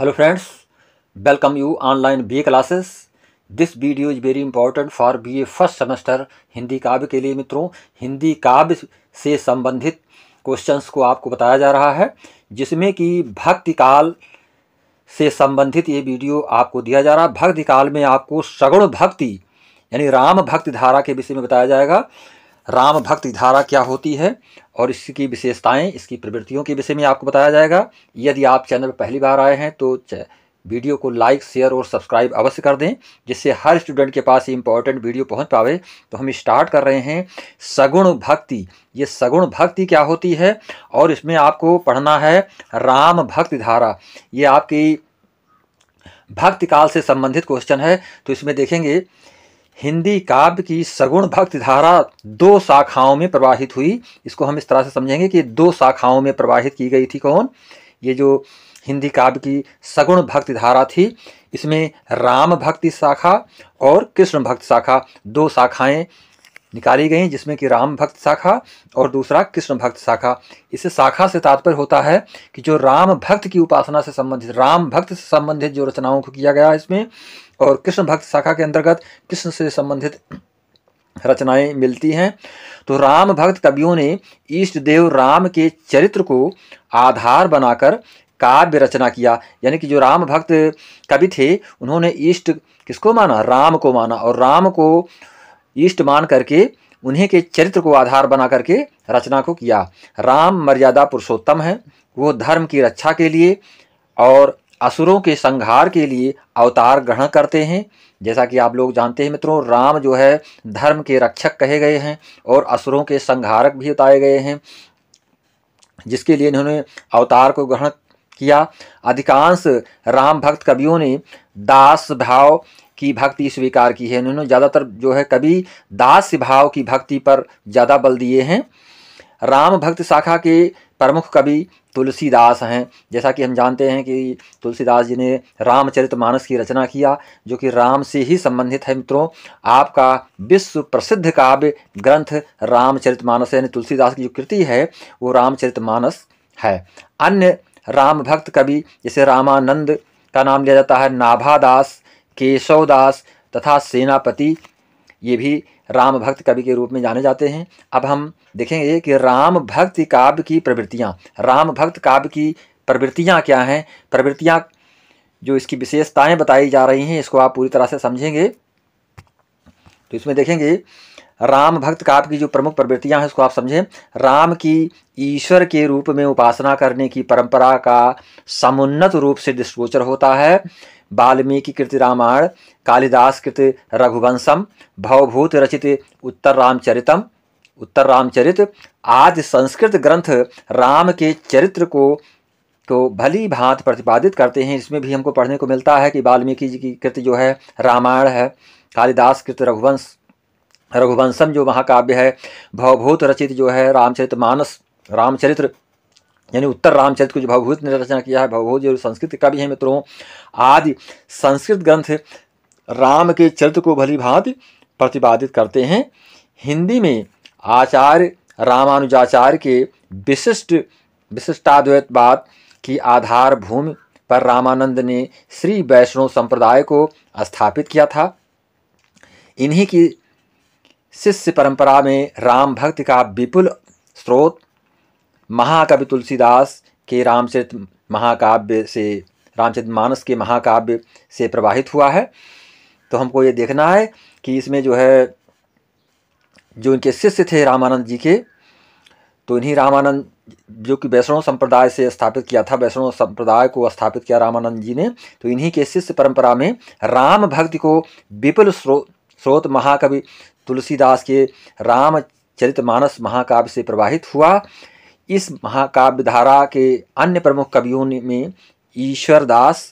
hello friends welcome you online ba classes this video is very important for B A first semester Hindi काव्य के लिए मित्रों हिंदी काव्य से संबंधित क्वेश्चंस को आपको बताया जा रहा है जिसमें कि भक्ति काल से संबंधित ये वीडियो आपको दिया जा रहा है भक्ति काल में आपको सगुण भक्ति यानी राम भक्ति धारा के विषय में बताया जाएगा राम भक्ति धारा क्या होती है और इसकी विशेषताएं इसकी प्रवृत्तियों के विषय में आपको बताया जाएगा यदि आप चैनल पर पहली बार आए हैं तो वीडियो को लाइक शेयर और सब्सक्राइब अवश्य कर दें जिससे हर स्टूडेंट के पास ये इंपॉर्टेंट वीडियो पहुंच पावे तो हम स्टार्ट कर रहे हैं सगुण भक्ति ये सगुण भक्ति क्या होती है और इसमें आपको पढ़ना है राम भक्ति धारा ये आपकी भक्ति काल से संबंधित क्वेश्चन है तो इसमें देखेंगे हिंदी काव्य की सगुण भक्ति धारा दो शाखाओं में प्रवाहित हुई इसको हम इस तरह से समझेंगे कि दो शाखाओं में प्रवाहित की गई थी कौन ये जो हिंदी काव्य की सगुण भक्ति धारा थी इसमें राम भक्ति शाखा और कृष्ण भक्ति शाखा दो शाखाएं निकाली गई जिसमें कि राम भक्त शाखा और दूसरा कृष्ण भक्त शाखा इसे शाखा से तात्पर्य होता है कि जो राम भक्त की उपासना से संबंधित राम भक्त से संबंधित जो रचनाओं को किया गया इसमें और कृष्ण भक्त शाखा के अंतर्गत कृष्ण से संबंधित रचनाएं मिलती हैं तो राम भक्त कवियों ने ईष्ट देव राम के चरित्र को आधार बनाकर काव्य रचना किया यानी कि जो राम भक्त कवि थे उन्होंने ईष्ट किसको माना राम को माना और राम को ईष्ट मान करके उन्हें के चरित्र को आधार बना करके रचना को किया राम मर्यादा पुरुषोत्तम है वो धर्म की रक्षा के लिए और असुरों के संहार के लिए अवतार ग्रहण करते हैं जैसा कि आप लोग जानते हैं मित्रों राम जो है धर्म के रक्षक कहे गए हैं और असुरों के संहारक भी बताए गए हैं जिसके लिए इन्होंने अवतार को ग्रहण किया अधिकांश राम भक्त कवियों ने दास भाव की भक्ति स्वीकार की है इन्होंने ज़्यादातर जो है कवि दास भाव की भक्ति पर ज़्यादा बल दिए हैं राम भक्त शाखा के प्रमुख कवि तुलसीदास हैं जैसा कि हम जानते हैं कि तुलसीदास जी ने रामचरित मानस की रचना किया जो कि राम से ही संबंधित है मित्रों आपका विश्व प्रसिद्ध काव्य ग्रंथ रामचरित मानस यानी तुलसीदास की जो कृति है वो रामचरित मानस है अन्य राम भक्त कवि जैसे रामानंद का नाम लिया जाता है नाभादास केशवदास तथा सेनापति ये भी राम भक्त कवि के रूप में जाने जाते हैं अब हम देखेंगे कि राम भक्त काव्य की प्रवृत्तियाँ राम भक्त काव्य की प्रवृत्तियाँ क्या हैं प्रवृत्तियाँ जो इसकी विशेषताएँ बताई जा रही हैं इसको आप पूरी तरह से समझेंगे तो इसमें देखेंगे राम भक्त काव्य की जो प्रमुख प्रवृत्तियाँ हैं उसको आप समझें राम की ईश्वर के रूप में उपासना करने की परंपरा का समुन्नत रूप से दृष्टगोचर होता है वाल्मीकि कृत रामायण कालिदास कृत रघुवंशम भवभूत रचित उत्तर रामचरितम उत्तर रामचरित आदि संस्कृत ग्रंथ राम के चरित्र को तो भली भांत प्रतिपादित करते हैं इसमें भी हमको पढ़ने को मिलता है कि वाल्मीकि जी की कृत जो है रामायण है कालिदास कृत रघुवंश रघुवंशम जो महाकाव्य है भवभूत रचित जो है रामचरित मानस रामचरित्र यानी उत्तर रामचरित को जो भवभूत ने रचना किया है भवभूत जो संस्कृत का भी है मित्रों आदि संस्कृत ग्रंथ राम के चरित्र को भली भांति प्रतिपादित करते हैं हिंदी में आचार्य रामानुजाचार्य के विशिष्ट बात की आधारभूमि पर रामानंद ने श्री वैष्णव संप्रदाय को स्थापित किया था इन्हीं की शिष्य परंपरा में राम भक्ति का विपुल स्रोत महाकवि तुलसीदास के रामचरित महाकाव्य से रामचरित मानस के महाकाव्य से प्रवाहित हुआ है तो हमको ये देखना है कि इसमें जो है जो इनके शिष्य थे रामानंद जी के तो इन्हीं रामानंद जो कि वैष्णव संप्रदाय से स्थापित किया था वैष्णव संप्रदाय को स्थापित किया रामानंद जी ने तो इन्हीं के शिष्य परंपरा में राम भक्ति को विपुल स्रोत स्रोत महाकवि तुलसीदास के रामचरित मानस महाकाव्य से प्रवाहित हुआ इस महाकाव्य धारा के अन्य प्रमुख कवियों में ईश्वरदास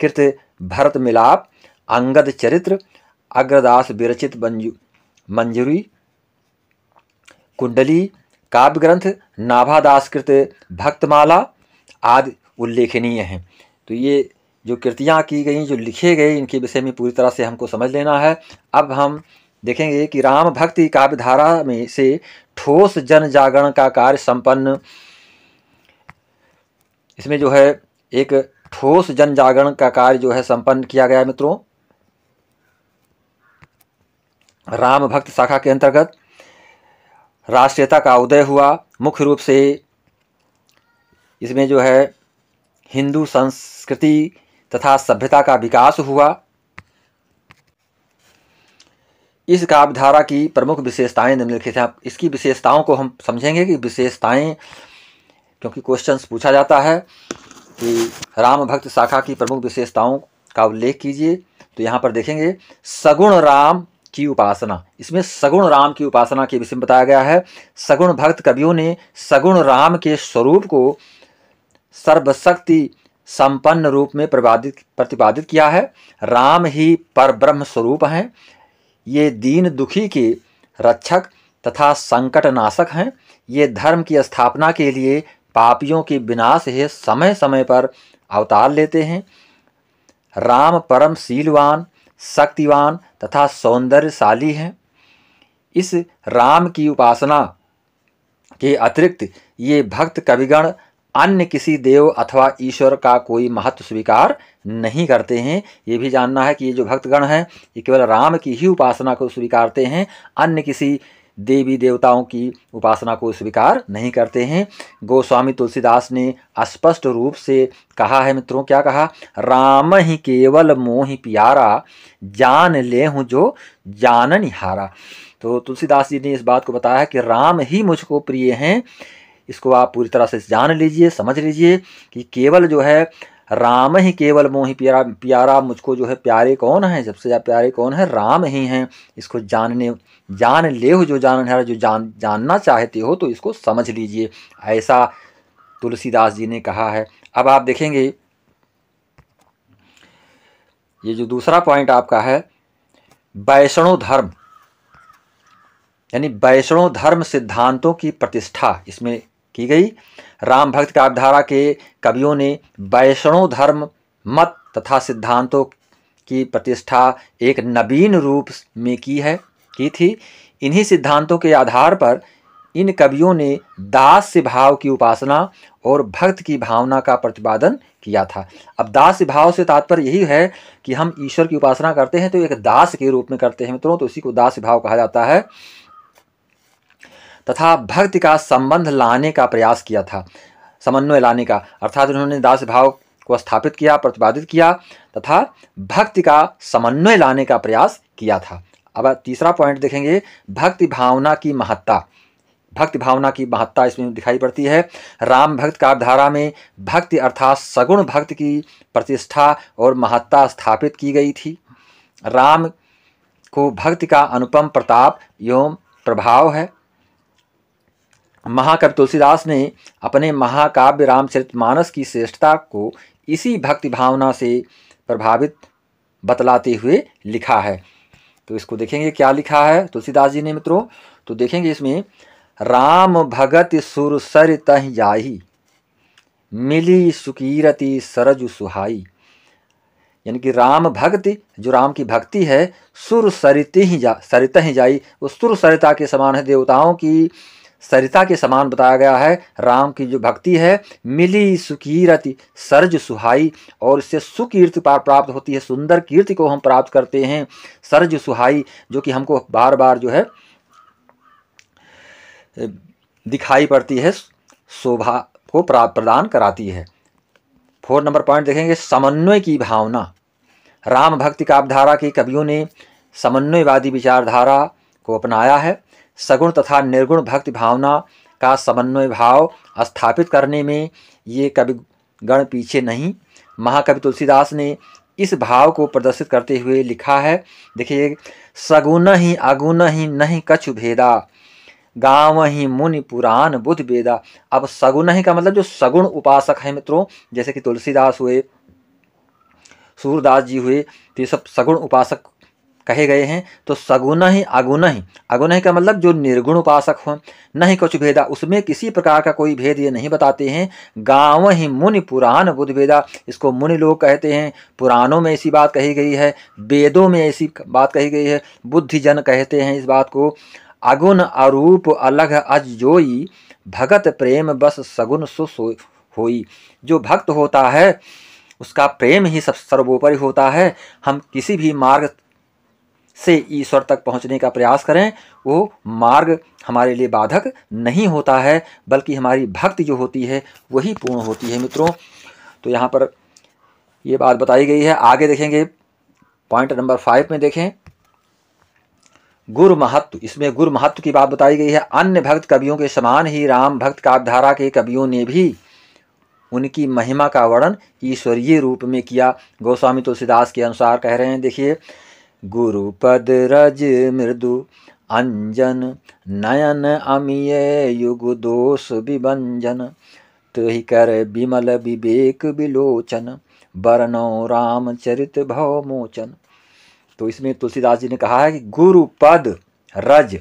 कृत भरत मिलाप अंगद चरित्र अग्रदास विरचित मंजूरी कुंडली काव्य ग्रंथ नाभादास कृत भक्तमाला आदि उल्लेखनीय हैं तो ये जो कृतियाँ की गई जो लिखे गए इनके विषय में पूरी तरह से हमको समझ लेना है अब हम देखेंगे कि राम भक्ति काव्यधारा में से ठोस जन जागरण का कार्य संपन्न इसमें जो है एक ठोस जन जागरण का कार्य जो है संपन्न किया गया मित्रों राम भक्त शाखा के अंतर्गत राष्ट्रीयता का उदय हुआ मुख्य रूप से इसमें जो है हिंदू संस्कृति तथा सभ्यता का विकास हुआ इस काव्यधारा की प्रमुख विशेषताएं निम्नलिखित हैं इसकी विशेषताओं को हम समझेंगे कि विशेषताएं क्योंकि क्वेश्चंस पूछा जाता है कि राम भक्त शाखा की प्रमुख विशेषताओं का उल्लेख कीजिए तो यहाँ पर देखेंगे सगुण राम की उपासना इसमें सगुण राम की उपासना के विषय में बताया गया है सगुण भक्त कवियों ने सगुण राम के स्वरूप को सर्वशक्ति संपन्न रूप में प्रतिपादित प्रतिपादित किया है राम ही पर ब्रह्म स्वरूप हैं ये दीन दुखी के रक्षक तथा संकटनाशक हैं ये धर्म की स्थापना के लिए पापियों के विनाश है समय समय पर अवतार लेते हैं राम परम शीलवान शक्तिवान तथा सौंदर्यशाली हैं इस राम की उपासना के अतिरिक्त ये भक्त कविगण अन्य किसी देव अथवा ईश्वर का कोई महत्व स्वीकार नहीं करते हैं ये भी जानना है कि ये जो भक्तगण हैं ये केवल राम की ही उपासना को स्वीकारते हैं अन्य किसी देवी देवताओं की उपासना को स्वीकार नहीं करते हैं गोस्वामी तुलसीदास ने स्पष्ट रूप से कहा है मित्रों क्या कहा राम ही केवल मोह प्यारा जान ले हूँ जो जान निहारा तो तुलसीदास जी ने इस बात को बताया कि राम ही मुझको प्रिय हैं इसको आप पूरी तरह से जान लीजिए समझ लीजिए कि केवल जो है राम ही केवल मोहि प्यारा प्यारा मुझको जो है प्यारे कौन है सबसे ज़्यादा प्यारे कौन है राम ही हैं इसको जानने जान ले हो जो जान जो जान जानना चाहते हो तो इसको समझ लीजिए ऐसा तुलसीदास जी ने कहा है अब आप देखेंगे ये जो दूसरा पॉइंट आपका है वैष्णो धर्म यानी वैष्णो धर्म सिद्धांतों की प्रतिष्ठा इसमें की गई राम भक्त काव्यधारा के कवियों ने वैष्णव धर्म मत तथा सिद्धांतों की प्रतिष्ठा एक नवीन रूप में की है की थी इन्हीं सिद्धांतों के आधार पर इन कवियों ने दास भाव की उपासना और भक्त की भावना का प्रतिपादन किया था अब दास भाव से तात्पर्य यही है कि हम ईश्वर की उपासना करते हैं तो एक दास के रूप में करते हैं मित्रों तो उसी को दास भाव कहा जाता है तथा भक्ति का संबंध लाने का प्रयास किया था समन्वय लाने का अर्थात उन्होंने दास भाव को स्थापित किया प्रतिपादित किया तथा भक्ति का समन्वय लाने का प्रयास किया था अब तीसरा पॉइंट देखेंगे भक्ति भावना की महत्ता भक्ति भावना की महत्ता इसमें दिखाई पड़ती है राम भक्त काव्यधारा में भक्ति अर्थात सगुण भक्त की प्रतिष्ठा और महत्ता स्थापित की गई थी राम को भक्ति का अनुपम प्रताप एवं प्रभाव है महाकवि तुलसीदास ने अपने महाकाव्य रामचरित मानस की श्रेष्ठता को इसी भक्ति भावना से प्रभावित बतलाते हुए लिखा है तो इसको देखेंगे क्या लिखा है तुलसीदास जी ने मित्रों तो देखेंगे इसमें राम भगत सुर सर तह जाही मिली सुकीरति सरज सुहाई यानी कि राम भक्ति जो राम की भक्ति है सुर सरित ही जा सरित ही जाई वो सुर सरिता के समान है देवताओं की सरिता के समान बताया गया है राम की जो भक्ति है मिली सुकीरति सर्ज सुहाई और इससे सुकीर्ति प्राप्त होती है सुंदर कीर्ति को हम प्राप्त करते हैं सर्ज सुहाई जो कि हमको बार बार जो है दिखाई पड़ती है शोभा को प्राप्त प्रदान कराती है फोर नंबर पॉइंट देखेंगे समन्वय की भावना राम भक्ति काव्यधारा के कवियों ने समन्वयवादी विचारधारा को अपनाया है सगुण तथा निर्गुण भक्ति भावना का समन्वय भाव स्थापित करने में ये कवि गण पीछे नहीं महाकवि तुलसीदास ने इस भाव को प्रदर्शित करते हुए लिखा है देखिए सगुन ही अगुन ही नहीं कछु भेदा गाँव ही मुनि पुराण बुद्ध भेदा अब सगुन ही का मतलब जो सगुण उपासक है मित्रों जैसे कि तुलसीदास हुए सूरदास जी हुए तो ये सब सगुण उपासक कहे गए हैं तो सगुना ही अगुना ही अगुना ही का मतलब जो निर्गुण उपासक हो न ही कुछ भेदा उसमें किसी प्रकार का कोई भेद ये नहीं बताते हैं गाँव ही मुनि पुराण बुद्ध भेदा इसको मुनि लोग कहते हैं पुराणों में ऐसी बात कही गई है वेदों में ऐसी बात कही गई है बुद्धिजन कहते हैं इस बात को अगुण अरूप अलग अजोई भगत प्रेम बस सगुन सुसो होई जो भक्त होता है उसका प्रेम ही सब सर्वोपरि होता है हम किसी भी मार्ग से ईश्वर तक पहुंचने का प्रयास करें वो मार्ग हमारे लिए बाधक नहीं होता है बल्कि हमारी भक्ति जो होती है वही पूर्ण होती है मित्रों तो यहाँ पर ये बात बताई गई है आगे देखेंगे पॉइंट नंबर फाइव में देखें गुरु महत्व इसमें गुरु महत्व की बात बताई गई है अन्य भक्त कवियों के समान ही राम भक्त काव्यधारा के कवियों ने भी उनकी महिमा का वर्णन ईश्वरीय रूप में किया गोस्वामी तुलसीदास के अनुसार कह रहे हैं देखिए गुरुपद रज मृदु अंजन नयन अमिय युग दोष विभंजन तुहि कर विमल विवेक विलोचन बरनो रामचरित भव मोचन तो इसमें तुलसीदास जी ने कहा है कि गुरु पद रज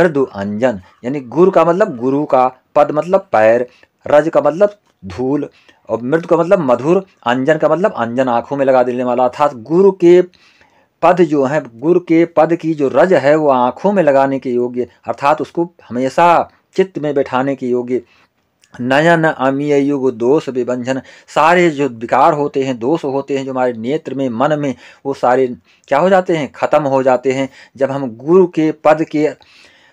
मृदु अंजन यानी गुरु का मतलब गुरु का पद मतलब पैर रज का मतलब धूल और मृदु का मतलब मधुर अंजन का मतलब अंजन आंखों में लगा देने वाला अर्थात गुरु के पद जो है गुरु के पद की जो रज है वो आँखों में लगाने के योग्य अर्थात उसको हमेशा चित्त में बैठाने के योग्य नयन अमीय युग दोष विभंजन सारे जो विकार होते हैं दोष होते हैं जो हमारे नेत्र में मन में वो सारे क्या हो जाते हैं खत्म हो जाते हैं जब हम गुरु के पद के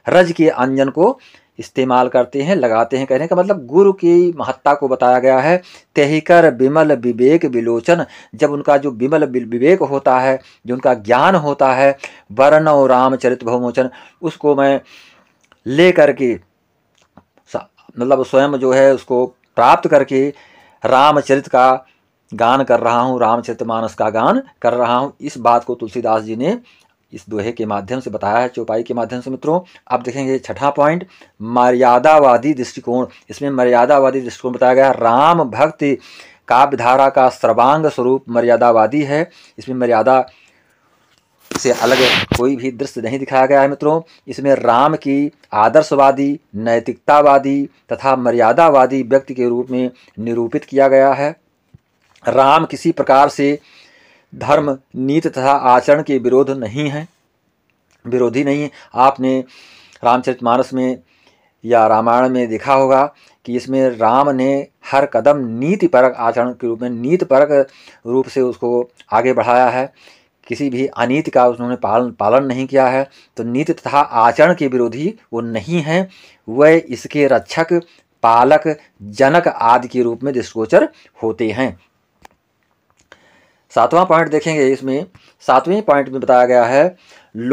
रज के अंजन को इस्तेमाल करते हैं लगाते हैं कहने का मतलब गुरु की महत्ता को बताया गया है तहकर विमल विवेक विलोचन जब उनका जो विमल विवेक होता है जो उनका ज्ञान होता है वर्ण और रामचरित भवमोचन उसको मैं ले करके मतलब स्वयं जो है उसको प्राप्त करके रामचरित का गान कर रहा हूँ रामचरित मानस का गान कर रहा हूँ इस बात को तुलसीदास जी ने इस दोहे के माध्यम से बताया है चौपाई के माध्यम से मित्रों आप देखेंगे छठा पॉइंट मर्यादावादी दृष्टिकोण इसमें मर्यादावादी दृष्टिकोण बताया गया राम भक्ति काव्यधारा का सर्वांग स्वरूप मर्यादावादी है इसमें मर्यादा से अलग कोई भी दृश्य नहीं दिखाया गया है मित्रों इसमें राम की आदर्शवादी नैतिकतावादी तथा मर्यादावादी व्यक्ति के रूप में निरूपित किया गया है राम किसी प्रकार से धर्म नीति तथा आचरण के विरोध नहीं है विरोधी नहीं है आपने रामचरितमानस में या रामायण में देखा होगा कि इसमें राम ने हर कदम नीति परक आचरण के रूप में नीति परक रूप से उसको आगे बढ़ाया है किसी भी अनीति का उन्होंने पालन पालन नहीं किया है तो नीति तथा आचरण के विरोधी वो नहीं हैं वह इसके रक्षक पालक जनक आदि के रूप में दृष्टगोचर होते हैं सातवां पॉइंट देखेंगे इसमें सातवें पॉइंट में बताया गया है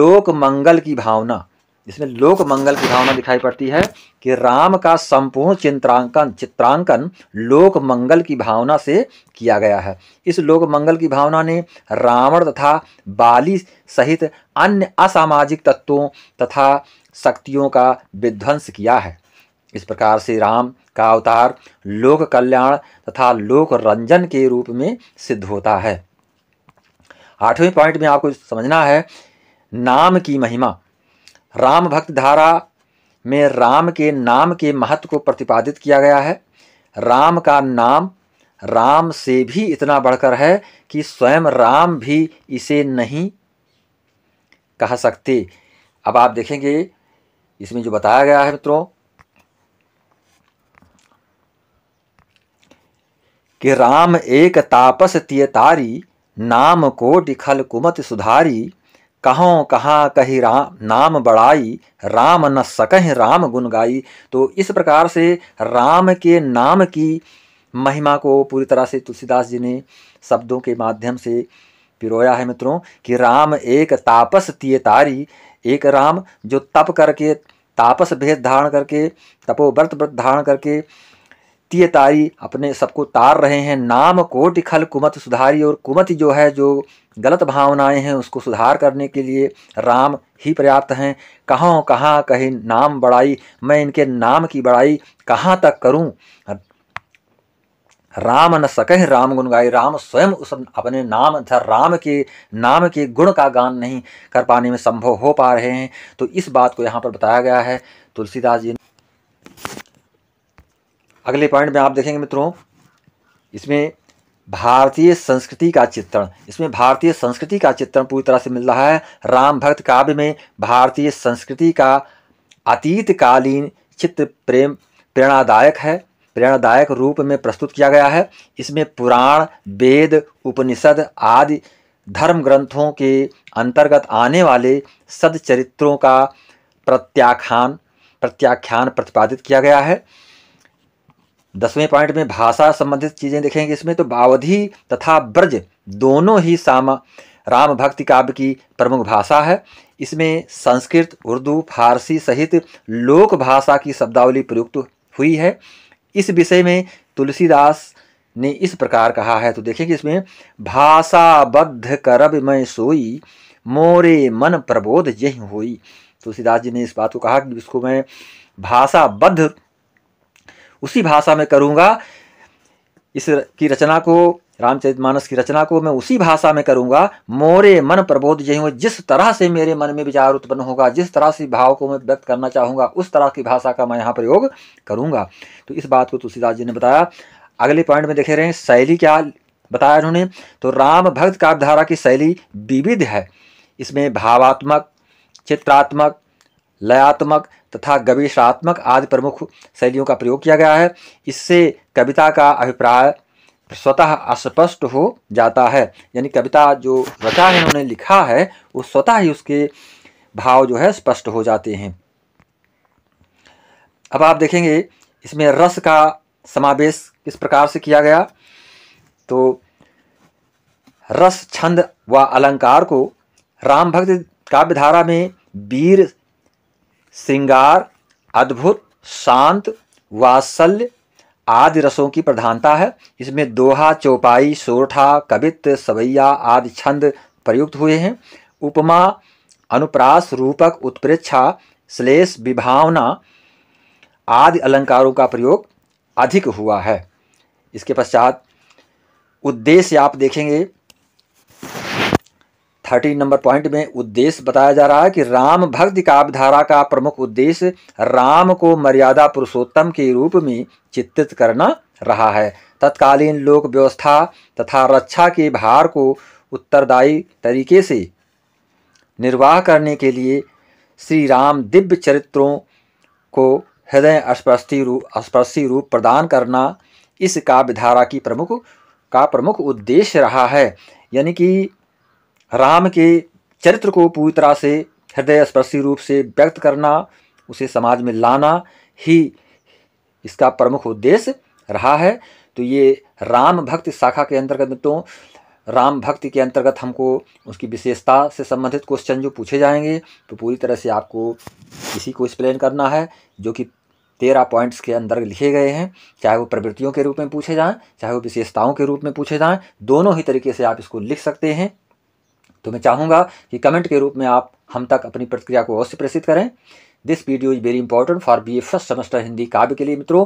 लोक मंगल की भावना इसमें लोक मंगल की भावना दिखाई पड़ती है कि राम का संपूर्ण चित्रांकन चित्रांकन लोक मंगल की भावना से किया गया है इस लोक मंगल की भावना ने रावण तथा बाली सहित अन्य असामाजिक तत्वों तथा शक्तियों का विध्वंस किया है इस प्रकार से राम का अवतार लोक कल्याण तथा लोक रंजन के रूप में सिद्ध होता है आठवें पॉइंट में आपको समझना है नाम की महिमा राम भक्त धारा में राम के नाम के महत्व को प्रतिपादित किया गया है राम का नाम राम से भी इतना बढ़कर है कि स्वयं राम भी इसे नहीं कह सकते अब आप देखेंगे इसमें जो बताया गया है मित्रों कि राम एक तापस तियतारी नाम कोटि खल कुमत सुधारी कहों कहाँ कही राम नाम बड़ाई राम न सकह राम गुन गाई तो इस प्रकार से राम के नाम की महिमा को पूरी तरह से तुलसीदास जी ने शब्दों के माध्यम से पिरोया है मित्रों कि राम एक तापस तिय तारी एक राम जो तप करके तापस भेद धारण करके तपोव्रत व्रत धारण करके वित्तीय तारी अपने सबको तार रहे हैं नाम कोटि खल कुमत सुधारी और कुमत जो है जो गलत भावनाएं हैं उसको सुधार करने के लिए राम ही पर्याप्त हैं कहाँ कहाँ कहीं नाम बड़ाई मैं इनके नाम की बड़ाई कहाँ तक करूँ राम न सकह राम गुण गाई राम स्वयं उस अपने नाम तथा राम के नाम के गुण का गान नहीं कर पाने में संभव हो पा रहे हैं तो इस बात को यहाँ पर बताया गया है तुलसीदास जी अगले पॉइंट में आप देखेंगे मित्रों इसमें भारतीय संस्कृति का चित्रण इसमें भारतीय संस्कृति का चित्रण पूरी तरह से मिल रहा है राम भक्त काव्य में भारतीय संस्कृति का अतीतकालीन चित्र प्रेम प्रेरणादायक है प्रेरणादायक रूप में प्रस्तुत किया गया है इसमें पुराण वेद उपनिषद आदि धर्म ग्रंथों के अंतर्गत आने वाले सदचरित्रों का प्रत्याख्यान प्रत्याख्यान प्रतिपादित किया गया है दसवें पॉइंट में भाषा संबंधित चीज़ें देखेंगे इसमें तो बावधि तथा ब्रज दोनों ही सामा राम भक्ति काव्य की प्रमुख भाषा है इसमें संस्कृत उर्दू फारसी सहित लोक भाषा की शब्दावली प्रयुक्त हुई है इस विषय में तुलसीदास ने इस प्रकार कहा है तो देखेंगे इसमें भाषाबद्ध करब मैं सोई मोरे मन प्रबोध यही हुई तुलसीदास जी ने इस बात को कहा कि इसको मैं भाषाबद्ध उसी भाषा में करूँगा इस की रचना को रामचरितमानस की रचना को मैं उसी भाषा में करूँगा मोरे मन प्रबोध जय जिस तरह से मेरे मन में विचार उत्पन्न होगा जिस तरह से भाव को मैं व्यक्त करना चाहूँगा उस तरह की भाषा का मैं यहाँ प्रयोग करूँगा तो इस बात को तुलसीदास जी ने बताया अगले पॉइंट में देखे रहे हैं शैली क्या बताया उन्होंने तो राम भक्त काव्यधारा की शैली विविध है इसमें भावात्मक चित्रात्मक लयात्मक तथा गवेशात्मक आदि प्रमुख शैलियों का प्रयोग किया गया है इससे कविता का अभिप्राय स्वतः अस्पष्ट हो जाता है यानी कविता जो रचा है उन्होंने लिखा है वो स्वतः ही उसके भाव जो है स्पष्ट हो जाते हैं अब आप देखेंगे इसमें रस का समावेश किस प्रकार से किया गया तो रस छंद व अलंकार को राम भक्त काव्यधारा में वीर श्रृंगार अद्भुत शांत वात्सल्य आदि रसों की प्रधानता है इसमें दोहा चौपाई सोरठा कवित्त सवैया आदि छंद प्रयुक्त हुए हैं उपमा अनुप्रास रूपक उत्प्रेक्षा श्लेष विभावना आदि अलंकारों का प्रयोग अधिक हुआ है इसके पश्चात उद्देश्य आप देखेंगे थर्टीन नंबर पॉइंट में उद्देश्य बताया जा रहा है कि राम भक्ति काव्यधारा का प्रमुख उद्देश्य राम को मर्यादा पुरुषोत्तम के रूप में चित्रित करना रहा है तत्कालीन लोक व्यवस्था तथा रक्षा के भार को उत्तरदायी तरीके से निर्वाह करने के लिए श्री राम दिव्य चरित्रों को हृदय स्पर्शी रूप स्पर्शी रूप प्रदान करना इस काव्यधारा की प्रमुख का प्रमुख उद्देश्य रहा है यानी कि राम के चरित्र को पूरी तरह से हृदय स्पर्शी रूप से व्यक्त करना उसे समाज में लाना ही इसका प्रमुख उद्देश्य रहा है तो ये राम भक्ति शाखा के अंतर्गत मित्रों राम भक्ति के अंतर्गत हमको उसकी विशेषता से संबंधित क्वेश्चन जो पूछे जाएंगे तो पूरी तरह से आपको इसी को एक्सप्लेन करना है जो कि तेरह पॉइंट्स के अंदर लिखे गए हैं चाहे वो प्रवृत्तियों के रूप में पूछे जाएं चाहे वो विशेषताओं के रूप में पूछे जाएं दोनों ही तरीके से आप इसको लिख सकते हैं तो मैं चाहूँगा कि कमेंट के रूप में आप हम तक अपनी प्रतिक्रिया को अवश्य प्रेषित करें this video is very important for B A first semester Hindi काव्य के लिए मित्रों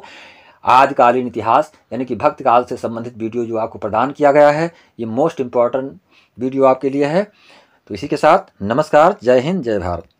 आजकालीन इतिहास यानी कि भक्त काल से संबंधित वीडियो जो आपको प्रदान किया गया है ये मोस्ट इम्पॉर्टेंट वीडियो आपके लिए है तो इसी के साथ नमस्कार जय हिंद जय भारत